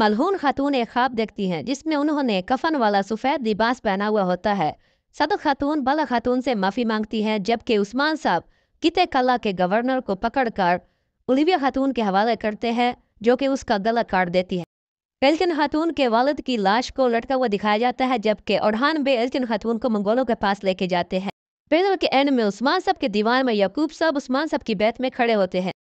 मलहून खातून एक ख्वाब देखती हैं जिसमें उन्होंने कफन वाला सफ़ेद लिबास पहना हुआ होता है सदक खातून बला खातून से माफ़ी मांगती हैं जबकि उस्मान साहब किते कला के गवर्नर को पकड़कर उलिविया खातून के हवाले करते हैं जो कि उसका गला काट देती है एल्किन खातून के वालद की लाश को लटका हुआ दिखाया जाता है जबकि ओढ़ान बे एल्किन खातून को मंगोलों के पास लेके जाते हैं पेदल के एंड में उस्मान साहब के दीवार में यकूब साहब उस्मान साहब की बैत में खड़े होते हैं